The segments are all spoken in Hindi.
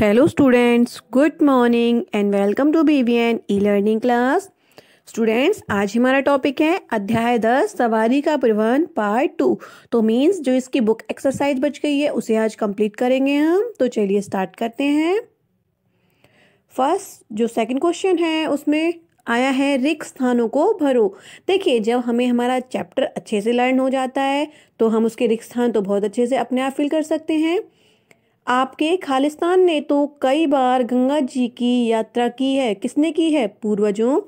hello students good morning and welcome to B V N E learning class students आज हमारा टॉपिक है अध्याय दस सवारी का परिवहन पार्ट टू तो मींस जो इसकी बुक एक्सरसाइज बच गई है उसे आज कंप्लीट करेंगे हम तो चलिए स्टार्ट करते हैं फर्स्ट जो सेकंड क्वेश्चन है उसमें आया है रिक्त स्थानों को भरो देखिए जब हमें हमारा चैप्टर अच्छे से लर्न हो जाता है तो हम उसके रिक्त स्थान तो बहुत अच्छे से अपने आप फिल कर सकते हैं आपके खालिस्तान ने तो कई बार गंगा जी की यात्रा की है किसने की है पूर्वजों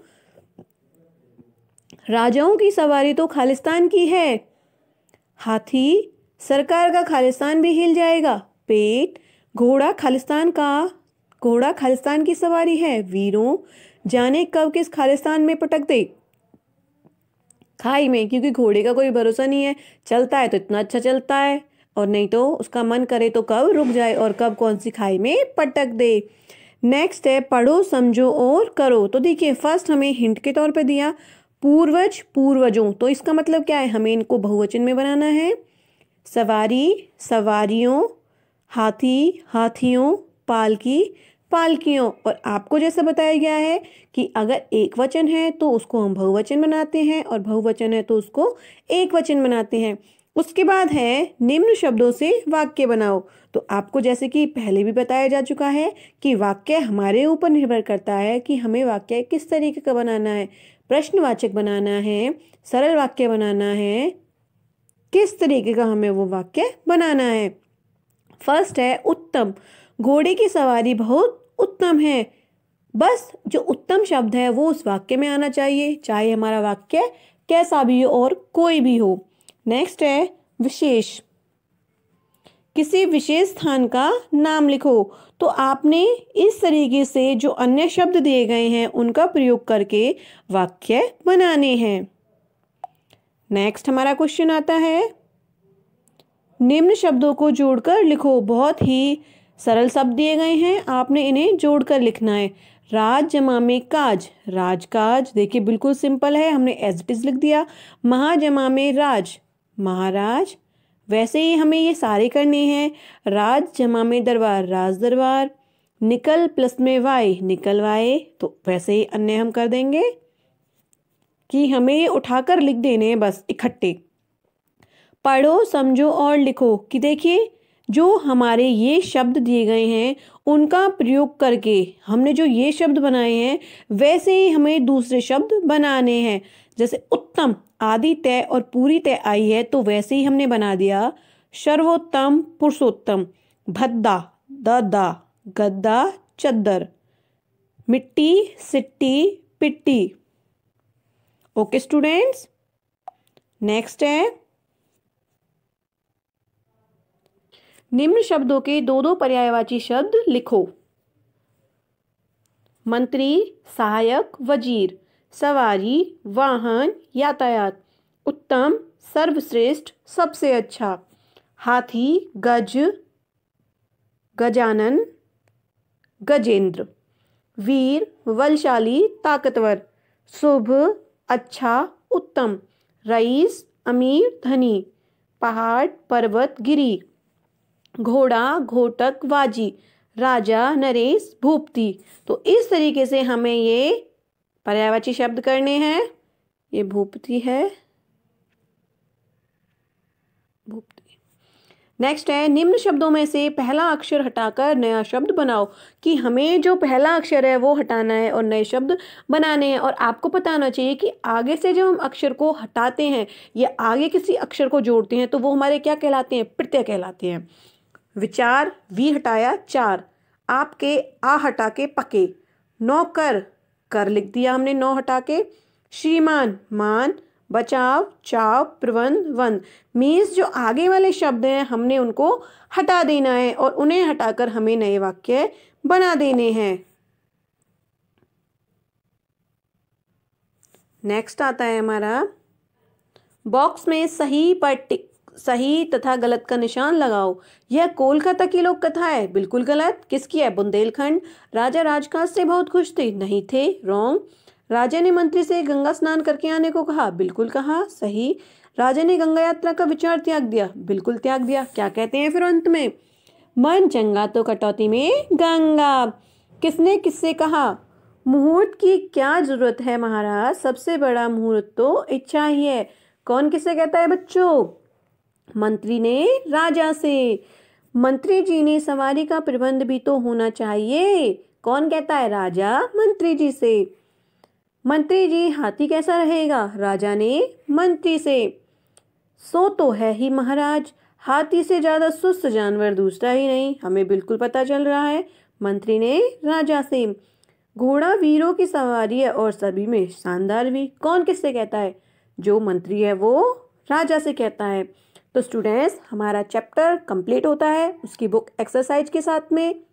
राजाओं की सवारी तो खालिस्तान की है हाथी सरकार का खालिस्तान भी हिल जाएगा पेट घोड़ा खालिस्तान का घोड़ा खालिस्तान की सवारी है वीरों जाने कब किस खालिस्तान में पटक दे खाई में क्योंकि घोड़े का कोई भरोसा नहीं है चलता है तो इतना अच्छा चलता है और नहीं तो उसका मन करे तो कब रुक जाए और कब कौन सी खाई में पटक दे नेक्स्ट है पढ़ो समझो और करो तो देखिए फर्स्ट हमें हिंट के तौर पे दिया पूर्वज पूर्वजों तो इसका मतलब क्या है हमें इनको बहुवचन में बनाना है सवारी सवारियों हाथी हाथियों पालकी पालकियों और आपको जैसा बताया गया है कि अगर एक वचन है तो उसको हम बहुवचन बनाते हैं और बहुवचन है तो उसको एक वचन बनाते हैं उसके बाद है निम्न शब्दों से वाक्य बनाओ तो आपको जैसे कि पहले भी बताया जा चुका है कि वाक्य हमारे ऊपर निर्भर करता है कि हमें वाक्य किस तरीके का बनाना है प्रश्नवाचक बनाना है सरल वाक्य बनाना है किस तरीके का हमें वो वाक्य बनाना है फर्स्ट है उत्तम घोड़े की सवारी बहुत उत्तम है बस जो उत्तम शब्द है वो उस वाक्य में आना चाहिए चाहे हमारा वाक्य कैसा भी हो और कोई भी हो नेक्स्ट है विशेष किसी विशेष स्थान का नाम लिखो तो आपने इस तरीके से जो अन्य शब्द दिए गए हैं उनका प्रयोग करके वाक्य बनाने हैं नेक्स्ट हमारा क्वेश्चन आता है निम्न शब्दों को जोड़कर लिखो बहुत ही सरल शब्द दिए गए हैं आपने इन्हें जोड़कर लिखना है राज जमा में काज राजकाज देखिए बिल्कुल सिंपल है हमने एज इट इज लिख दिया महाजमा में राज महाराज वैसे ही हमें ये सारे करने हैं राज जमा में दरबार राज दरबार निकल प्लस में वाई निकल वाए तो वैसे ही अन्य हम कर देंगे कि हमें ये उठाकर लिख देने हैं बस इकट्ठे पढ़ो समझो और लिखो कि देखिए जो हमारे ये शब्द दिए गए हैं उनका प्रयोग करके हमने जो ये शब्द बनाए हैं वैसे ही हमें दूसरे शब्द बनाने हैं जैसे उत्तम आदि तय और पूरी तय आई है तो वैसे ही हमने बना दिया सर्वोत्तम पुरुषोत्तम भद्दा ददा गद्दा चद्दर मिट्टी सिट्टी पिट्टी ओके स्टूडेंट्स नेक्स्ट है निम्न शब्दों के दो दो पर्यायवाची शब्द लिखो मंत्री सहायक वजीर सवारी वाहन यातायात उत्तम सर्वश्रेष्ठ सबसे अच्छा हाथी गज गजानन गजेंद्र वीर बलशाली ताकतवर शुभ अच्छा उत्तम रईस अमीर धनी पहाड़ पर्वत गिरी घोड़ा घोटक बाजी राजा नरेश भूपति तो इस तरीके से हमें ये पर्यायवाची शब्द करने हैं ये भूपति है भूपति नेक्स्ट है निम्न शब्दों में से पहला अक्षर हटाकर नया शब्द बनाओ कि हमें जो पहला अक्षर है वो हटाना है और नए शब्द बनाने हैं और आपको पता होना चाहिए कि आगे से जब हम अक्षर को हटाते हैं या आगे किसी अक्षर को जोड़ते हैं तो वो हमारे क्या कहलाते हैं प्रत्यय कहलाते हैं विचार वी हटाया चार आपके आ हटा के पके नौकर कर लिख दिया हमने नौ हटा के श्रीमान मान बचाव चाव प्रवन वन मीन्स जो आगे वाले शब्द हैं हमने उनको हटा देना है और उन्हें हटाकर हमें नए वाक्य बना देने हैं नेक्स्ट आता है हमारा बॉक्स में सही पर टिक सही तथा गलत का निशान लगाओ यह कोलकाता की लोक कथा है बिल्कुल गलत किसकी है बुंदेलखंड राजा राजकाज से बहुत खुश थे नहीं थे रॉन्ग राजा ने मंत्री से गंगा स्नान करके आने को कहा बिल्कुल कहा सही राजा ने गंगा यात्रा का विचार त्याग दिया बिल्कुल त्याग दिया क्या कहते हैं फिर अंत में मन चंगा तो कटौती में गंगा किसने किससे कहा मुहूर्त की क्या जरूरत है महाराज सबसे बड़ा मुहूर्त तो इच्छा ही है कौन किसे कहता है बच्चों मंत्री ने राजा से मंत्री जी ने सवारी का प्रबंध भी तो होना चाहिए कौन कहता है राजा मंत्री जी से मंत्री जी हाथी कैसा रहेगा राजा ने मंत्री से सो तो है ही महाराज हाथी से ज़्यादा सुस्त जानवर दूसरा ही नहीं हमें बिल्कुल पता चल रहा है मंत्री ने राजा से घोड़ा वीरों की सवारी है और सभी में शानदार भी कौन किससे कहता है जो मंत्री है वो राजा से कहता है तो स्टूडेंट्स हमारा चैप्टर कंप्लीट होता है उसकी बुक एक्सरसाइज के साथ में